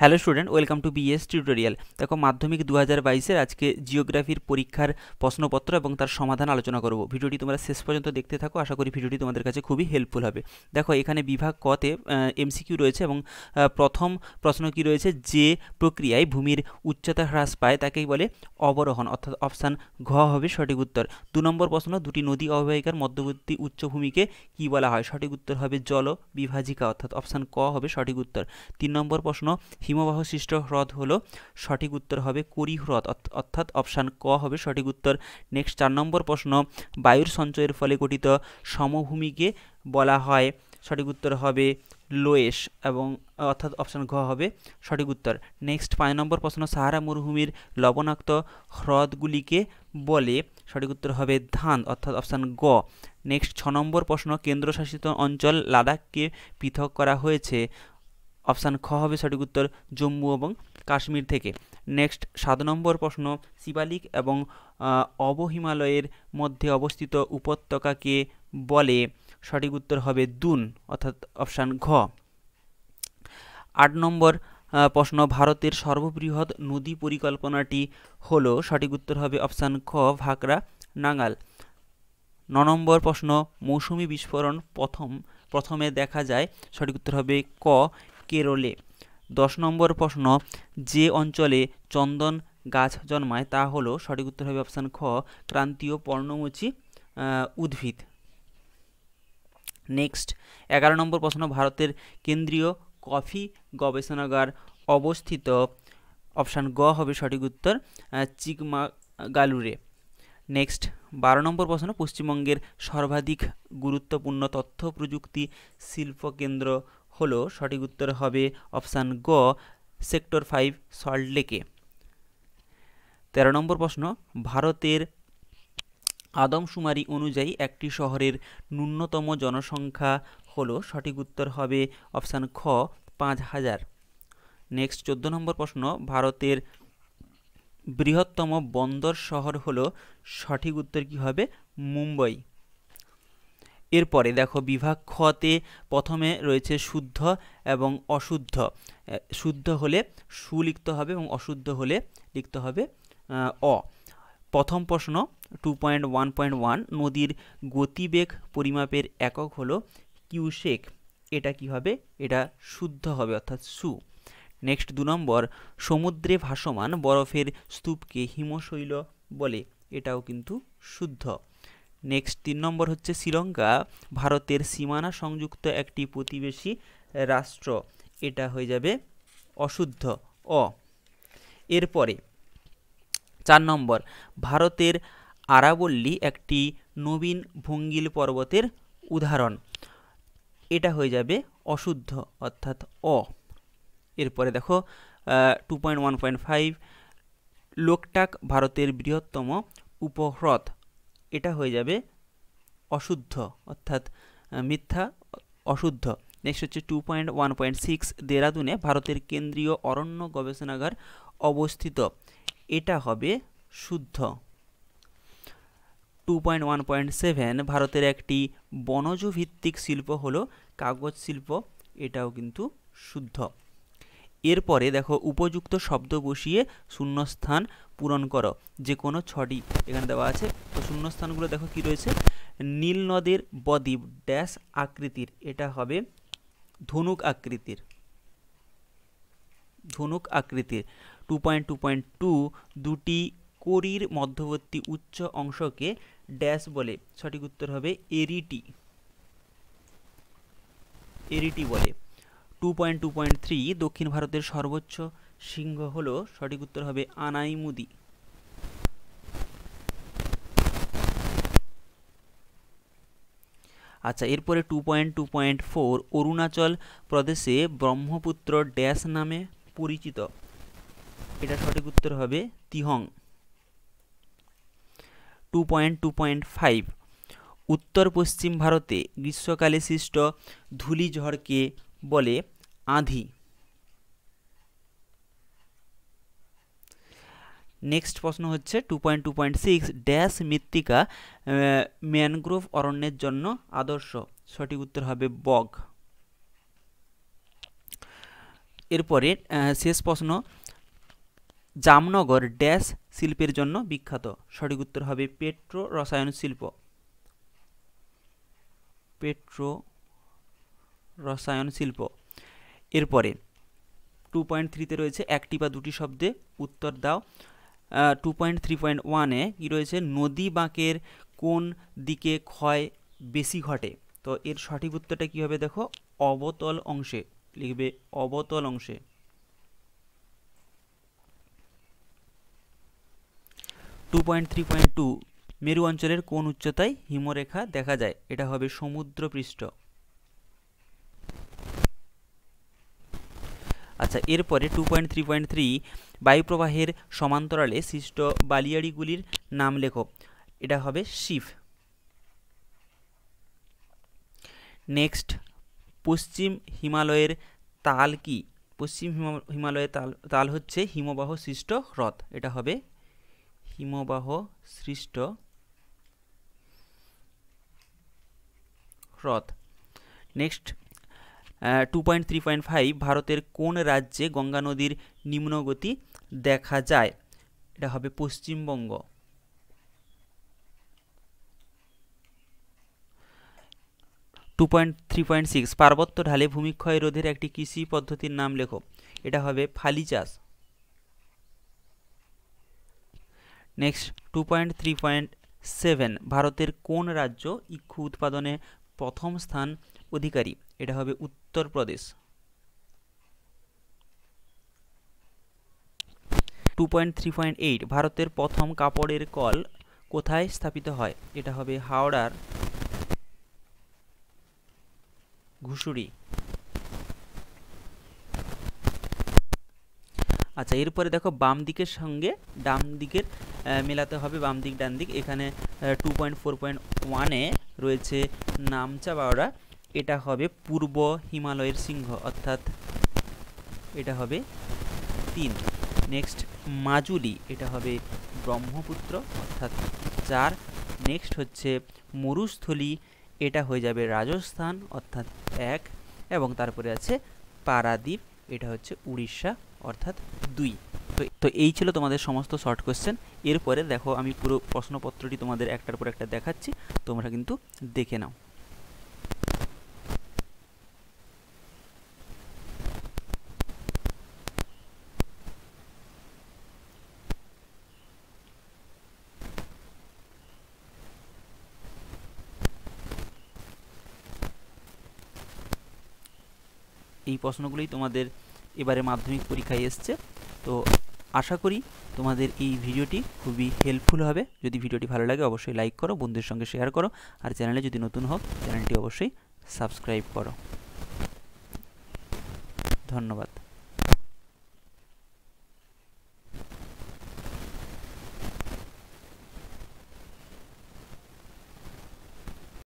hello student welcome to BS tutorial দেখো মাধ্যমিক দু হাজার বাইশের আজকে জিওগ্রাফির পরীক্ষার প্রশ্নপত্র এবং তার সমাধান আলোচনা করব ভিডিওটি তোমরা শেষ পর্যন্ত দেখতে থাকো আশা করি ভিডিওটি তোমাদের কাছে খুবই হেল্পফুল হবে দেখো এখানে বিভাগ কতে এমসিকিউ রয়েছে এবং প্রথম প্রশ্ন কি রয়েছে যে প্রক্রিয়ায় ভূমির উচ্চতা হ্রাস পায় তাকেই বলে অবরোহণ অর্থাৎ অপশান ঘ হবে সঠিক উত্তর দু নম্বর প্রশ্ন দুটি নদী অববাহিকার মধ্যবর্তী উচ্চভূমিকে কি বলা হয় সঠিক উত্তর হবে জল বিভাজিকা অর্থাৎ অপশান ক হবে সঠিক উত্তর তিন নম্বর প্রশ্ন হিমবাহ সৃষ্ট হ্রদ হলো সঠিক উত্তর হবে কুড়ি হ্রদ অর্থাৎ অপশান ক হবে সঠিক উত্তর নেক্সট চার নম্বর প্রশ্ন বায়ুর সঞ্চয়ের ফলে গঠিত সমভূমিকে বলা হয় সঠিক উত্তর হবে লোয়েস এবং অর্থাৎ অপশান ঘ হবে সঠিক উত্তর নেক্সট পাঁচ নম্বর প্রশ্ন সাহারা মরুভূমির লবণাক্ত হ্রদগুলিকে বলে সঠিক উত্তর হবে ধান অর্থাৎ অপশান গ নেক্সট ছ নম্বর প্রশ্ন কেন্দ্রশাসিত অঞ্চল লাদাখকে পৃথক করা হয়েছে অপশান খ হবে সঠিক উত্তর জম্মু এবং কাশ্মীর থেকে নেক্সট সাত নম্বর প্রশ্ন শিবালিক এবং অবহিমালয়ের মধ্যে অবস্থিত উপত্যকাকে বলে সঠিক উত্তর হবে দুন অর্থাৎ অপশান ঘ আট নম্বর প্রশ্ন ভারতের সর্ববৃহৎ নদী পরিকল্পনাটি হল সঠিক উত্তর হবে অপশান খ ভাকরা নাঙ্গাল ন নম্বর প্রশ্ন মৌসুমি বিস্ফোরণ প্রথম প্রথমে দেখা যায় সঠিক উত্তর হবে ক কেরলে দশ নম্বর প্রশ্ন যে অঞ্চলে চন্দন গাছ জন্মায় তা হলো সঠিক উত্তর হবে অপশান খ ক্রান্তীয় পর্ণমোচী উদ্ভিদ নেক্সট এগারো নম্বর প্রশ্ন ভারতের কেন্দ্রীয় কফি গবেষণাগার অবস্থিত অপশান গ হবে সঠিক উত্তর চিকমাগালুরে নেক্সট বারো নম্বর প্রশ্ন পশ্চিমবঙ্গের সর্বাধিক গুরুত্বপূর্ণ তথ্য প্রযুক্তি শিল্পকেন্দ্র হলো সঠিক উত্তর হবে অপশান গ সেক্টর ফাইভ সল্টলেকে তেরো নম্বর প্রশ্ন ভারতের আদমশুমারি অনুযায়ী একটি শহরের ন্যূনতম জনসংখ্যা হলো সঠিক উত্তর হবে অপশান খ পাঁচ হাজার নেক্সট চোদ্দ নম্বর প্রশ্ন ভারতের বৃহত্তম বন্দর শহর হলো সঠিক উত্তর কী হবে মুম্বই এরপরে দেখো বিভাগ খতে প্রথমে রয়েছে শুদ্ধ এবং অশুদ্ধ শুদ্ধ হলে সু লিখতে হবে এবং অশুদ্ধ হলে লিখতে হবে অ প্রথম প্রশ্ন two point one point one নদীর গতিবেগ পরিমাপের একক হলো কিউশেক এটা কি হবে এটা শুদ্ধ হবে অর্থাৎ সু নেক্সট দু নম্বর সমুদ্রে ভাসমান বরফের স্তূপকে হিমশৈল বলে এটাও কিন্তু শুদ্ধ নেক্সট তিন নম্বর হচ্ছে শ্রীলঙ্কা ভারতের সীমানা সংযুক্ত একটি প্রতিবেশী রাষ্ট্র এটা হয়ে যাবে অশুদ্ধ অ এরপরে চার নম্বর ভারতের আরাবল্লী একটি নবীন ভঙ্গিল পর্বতের উদাহরণ এটা হয়ে যাবে অশুদ্ধ অর্থাৎ অ এরপরে দেখো two point one point five Loktak ভারতের বৃহত্তম উপহ্রদ এটা হয়ে যাবে অশুদ্ধ অর্থাৎ মিথ্যা অশুদ্ধ নেক্সট হচ্ছে two point one point six দেরাদুনে ভারতের কেন্দ্রীয় অরণ্য গবেষণাগার অবস্থিত এটা হবে শুদ্ধ two point one point seven ভারতের একটি বনজ ভিত্তিক শিল্প হলো কাগজ শিল্প এটাও কিন্তু শুদ্ধ এরপরে দেখো উপযুক্ত শব্দ বসিয়ে শূন্যস্থান পূরণ করো যে কোনো ছটি এখানে দেওয়া আছে তো শূন্যস্থানগুলো দেখো কি রয়েছে নীল নদের বদ্বীপ ড্যাশ আকৃতির এটা হবে ধনুক আকৃতির ধনুক আকৃতির two point two point two দুটি করির মধ্যবর্তী উচ্চ অংশকে ড্যাশ বলে সঠিক উত্তর হবে এরিটি এরিটি বলে two point two point three দক্ষিণ ভারতের সর্বোচ্চ সিংহ হল সঠিক উত্তর হবে আনাইমুদি আচ্ছা এরপরে two point two point four Arunachal প্রদেশে ব্রহ্মপুত্র ড্যাশ নামে পরিচিত এটা সঠিক উত্তর হবে Dihang two point two point five উত্তর পশ্চিম ভারতে গ্রীষ্মকালে সৃষ্ট ধূলিঝড়কে বলে আঁধি নেক্সট প্রশ্ন হচ্ছে two point two point six dash মৃত্তিকা ম্যানগ্রোভ অরণ্যের জন্য আদর্শ সঠিক উত্তর হবে বগ এরপরে শেষ প্রশ্ন জামনগর ড্যাশ শিল্পের জন্য বিখ্যাত সঠিক উত্তর হবে পেট্রো রসায়ন শিল্প পেট্রো রসায়ন শিল্প এরপরে টু পয়েন্ট থ্রিতে রয়েছে একটি বা দুটি শব্দে উত্তর দাও টু পয়েন্ট থ্রি পয়েন্ট ওয়ানে কী রয়েছে নদী বাঁকের কোন দিকে ক্ষয় বেশি ঘটে তো এর সঠিক উত্তরটা কী হবে দেখো অবতল অংশে লিখবে অবতল অংশে two point three point two মেরু অঞ্চলের কোন উচ্চতায় হিমরেখা দেখা যায় এটা হবে সমুদ্রপৃষ্ঠ আচ্ছা এরপরে two point three point three বায়ুপ্রবাহের সমান্তরালে সৃষ্ট বালিয়াড়িগুলির নাম লেখো এটা হবে শিফ নেক্সট পশ্চিম হিমালয়ের তাল কি পশ্চিম হিমালয়ের তাল তাল হচ্ছে হিমবাহ সৃষ্ট হ্রদ এটা হবে হিমবাহ সৃষ্ট হ্রদ next two point three point five ভারতের কোন রাজ্যে গঙ্গা নদীর নিম্নগতি দেখা যায় এটা হবে Paschimbanga two point three point six পার্বত্য ঢালে ভূমিক্ষয় রোধের একটি কৃষি পদ্ধতির নাম লেখো এটা হবে ফালি চাষ next two point three point seven ভারতের কোন রাজ্য ইক্ষু উৎপাদনে প্রথম স্থান অধিকারী এটা হবে Uttar Pradesh two point three point eight ভারতের প্রথম কাপড়ের কল কোথায় স্থাপিত হয় এটা হবে হাওড়ার ঘুষুড়ি আচ্ছা এরপরে দেখো বাম দিকের সঙ্গে ডাম দিকের মেলাতে হবে বাম দিক ডান দিক এখানে টু পয়েন্ট ফোর পয়েন্ট ওয়ানে রয়েছে নামচা বাওড়া এটা হবে পূর্ব হিমালয়ের সিংহ অর্থাৎ এটা হবে তিন নেক্সট মাজুলি এটা হবে ব্রহ্মপুত্র অর্থাৎ চার নেক্সট হচ্ছে মরুস্থলী এটা হয়ে যাবে রাজস্থান অর্থাৎ এক এবং তারপরে আছে পারাদ্বীপ এটা হচ্ছে উড়িষ্যা অর্থাৎ দুই তো এই ছিল তোমাদের সমস্ত শর্ট কোয়েশ্চেন এরপরে দেখো আমি পুরো প্রশ্নপত্রটি তোমাদের একটার পর একটা দেখাচ্ছি তোমরা কিন্তু দেখে নাও এই প্রশ্নগুলোই তোমাদের এবারে মাধ্যমিক পরীক্ষায় এসছে তো আশা করি তোমাদের এই ভিডিওটি খুবই হেল্পফুল হবে যদি ভিডিওটি ভালো লাগে অবশ্যই লাইক করো বন্ধুদের সঙ্গে শেয়ার করো আর চ্যানেলে যদি নতুন হও চ্যানেলটি অবশ্যই সাবস্ক্রাইব করো ধন্যবাদ